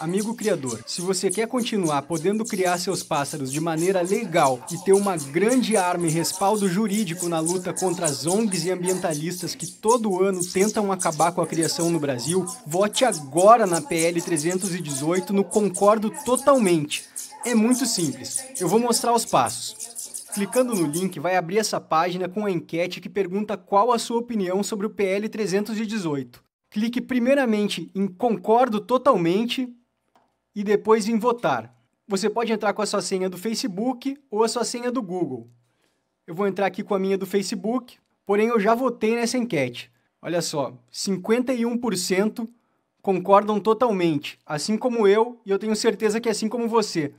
Amigo criador, se você quer continuar podendo criar seus pássaros de maneira legal e ter uma grande arma e respaldo jurídico na luta contra as ONGs e ambientalistas que todo ano tentam acabar com a criação no Brasil, vote agora na PL 318 no Concordo Totalmente. É muito simples. Eu vou mostrar os passos. Clicando no link, vai abrir essa página com a enquete que pergunta qual a sua opinião sobre o PL 318. Clique primeiramente em Concordo Totalmente e depois em votar. Você pode entrar com a sua senha do Facebook ou a sua senha do Google. Eu vou entrar aqui com a minha do Facebook, porém eu já votei nessa enquete. Olha só, 51% concordam totalmente, assim como eu, e eu tenho certeza que é assim como você.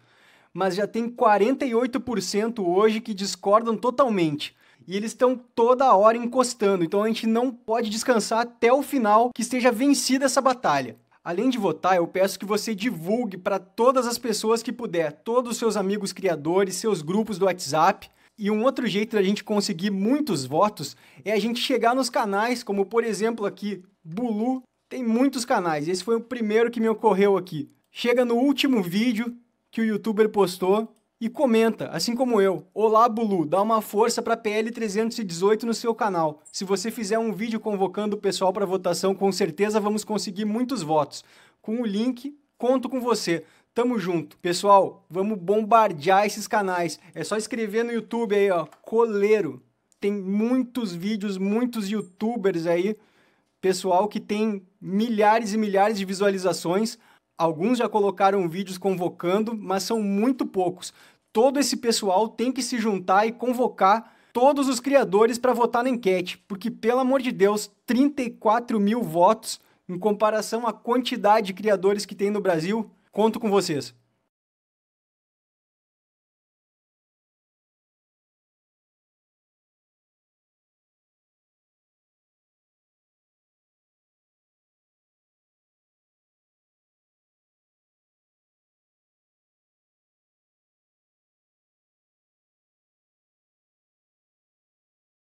Mas já tem 48% hoje que discordam totalmente. E eles estão toda hora encostando, então a gente não pode descansar até o final que esteja vencida essa batalha. Além de votar, eu peço que você divulgue para todas as pessoas que puder, todos os seus amigos criadores, seus grupos do WhatsApp. E um outro jeito da gente conseguir muitos votos é a gente chegar nos canais, como por exemplo aqui, Bulu, tem muitos canais. Esse foi o primeiro que me ocorreu aqui. Chega no último vídeo que o youtuber postou e comenta, assim como eu. Olá, Bulu, dá uma força para PL 318 no seu canal. Se você fizer um vídeo convocando o pessoal para votação, com certeza vamos conseguir muitos votos. Com o link, conto com você. Tamo junto. Pessoal, vamos bombardear esses canais. É só escrever no YouTube aí, ó, coleiro. Tem muitos vídeos, muitos youtubers aí, pessoal que tem milhares e milhares de visualizações Alguns já colocaram vídeos convocando, mas são muito poucos. Todo esse pessoal tem que se juntar e convocar todos os criadores para votar na enquete, porque, pelo amor de Deus, 34 mil votos em comparação à quantidade de criadores que tem no Brasil. Conto com vocês.